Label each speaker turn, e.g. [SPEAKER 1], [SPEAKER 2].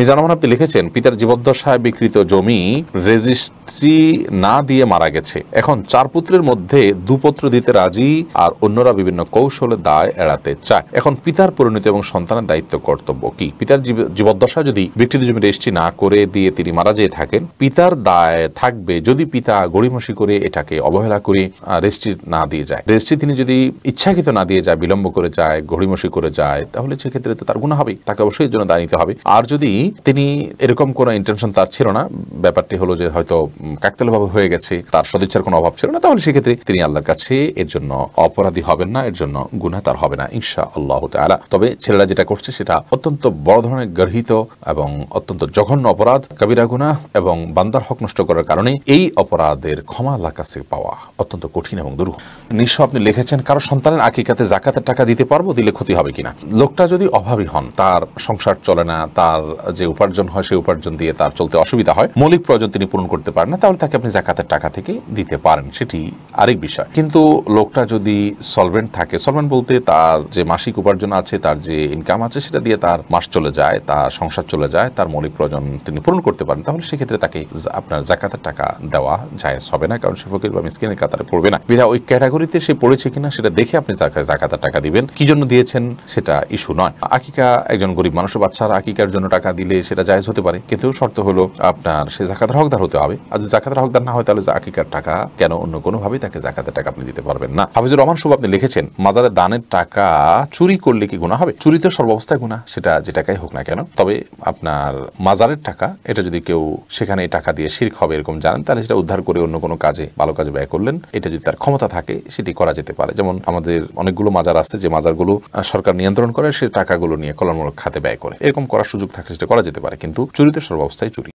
[SPEAKER 1] মিজান রহমান আপনি লিখেছেন পিতার জীবদ্দশায় বিক্রিত জমি রেজিস্ট্রি না দিয়ে মারা গেছে এখন চার পুত্রের মধ্যে পুত্র দিতে রাজি আর অন্যরা বিভিন্ন কৌশলে দায় এড়াতে চায় এখন পিতার পরিণতি এবং সন্তানের দায়িত্ব কর্তব্য কি পিতার জীবদ্দশা যদি বিক্রিত জমি রেজিস্ট্রি না করে দিয়ে তিনি মারা যেয়ে থাকেন পিতার দায় থাকবে যদি পিতা গড়িমসি করে এটাকে অবহেলা করে রেজিস্ট্রি না দিয়ে যায় রেজিস্ট্রি তিনি যদি ইচ্ছাকৃত না দিয়ে যায় বিলম্ব করে যায় গড়িমসি করে যায় তাহলে সেক্ষেত্রে তো তার গুণ হবে তাকে অবশ্যই জন্য দায় নিতে হবে আর যদি তিনি এরকম কোনো ইন্টেনশন তার ছিল না ব্যাপারটি হলো যে হয়তো কাকতালভাবে হয়ে গেছে তার সদিচ্ছার কোনো অভাব ছিল না তাহলে সেক্ষেত্রে তিনি আল্লাহর কাছে এর জন্য অপরাধী হবেন না এর জন্য গুনা তার হবে না ইনশা আল্লাহ আলা তবে ছেলেরা যেটা করছে সেটা অত্যন্ত বড় ধরনের গর্হিত এবং অত্যন্ত জঘন্য অপরাধ কাবিরা গুনা এবং বান্দার হক নষ্ট করার কারণে এই অপরাধের ক্ষমা আল্লাহ কাছে পাওয়া অত্যন্ত কঠিন এবং দুরূহ নিঃশ আপনি লিখেছেন কারো সন্তানের আকিকাতে জাকাতের টাকা দিতে পারবো দিলে ক্ষতি হবে কিনা লোকটা যদি অভাবী হন তার সংসার চলে না তার যে উপার্জন হয় সেই উপার্জন দিয়ে তার চলতে অসুবিধা হয় মৌলিক প্রয়োজন তিনি পূরণ করতে পারেন না তাহলে তাকে আপনি জাকাতের টাকা থেকে দিতে পারেন সেটি আরেক বিষয় কিন্তু লোকটা যদি সলভেন্ট থাকে সলভেন্ট বলতে তার যে মাসিক উপার্জন আছে তার যে ইনকাম আছে সেটা দিয়ে তার মাস চলে যায় তার সংসার চলে যায় তার মৌলিক প্রয়োজন তিনি পূরণ করতে পারেন তাহলে সেক্ষেত্রে তাকে আপনার জাকাতের টাকা দেওয়া যায় হবে না কারণ সে ফকির বা মিসকিনের কাতারে পড়বে না বিধা ওই ক্যাটাগরিতে সে পড়েছে কিনা সেটা দেখে আপনি জাকাতের টাকা দিবেন কি জন্য দিয়েছেন সেটা ইস্যু নয় আকিকা একজন গরিব মানুষ বাচ্চারা আকিকার জন্য টাকা দিলে দিলে সেটা জায়জ হতে পারে কিন্তু শর্ত হলো আপনার সে জাকাতের হকদার হতে হবে আর যদি জাকাতের হকদার না হয় তাহলে আকিকার টাকা কেন অন্য কোনোভাবেই তাকে জাকাতের টাকা আপনি দিতে পারবেন না হাফিজুর রহমান শুভ আপনি লিখেছেন মাজারের দানের টাকা চুরি করলে কি গুণা হবে চুরি তো সর্বাবস্থায় গুণা সেটা যে টাকাই হোক না কেন তবে আপনার মাজারের টাকা এটা যদি কেউ সেখানে টাকা দিয়ে শির্ক হবে এরকম জানেন তাহলে সেটা উদ্ধার করে অন্য কোনো কাজে ভালো কাজে ব্যয় করলেন এটা যদি তার ক্ষমতা থাকে সেটি করা যেতে পারে যেমন আমাদের অনেকগুলো মাজার আছে যে মাজারগুলো সরকার নিয়ন্ত্রণ করে সে টাকাগুলো নিয়ে কলমূলক খাতে ব্যয় করে এরকম করার সুযোগ থাকলে সেটা করা যেতে পারে কিন্তু চুরিতে সর্বাবস্থায় চুরি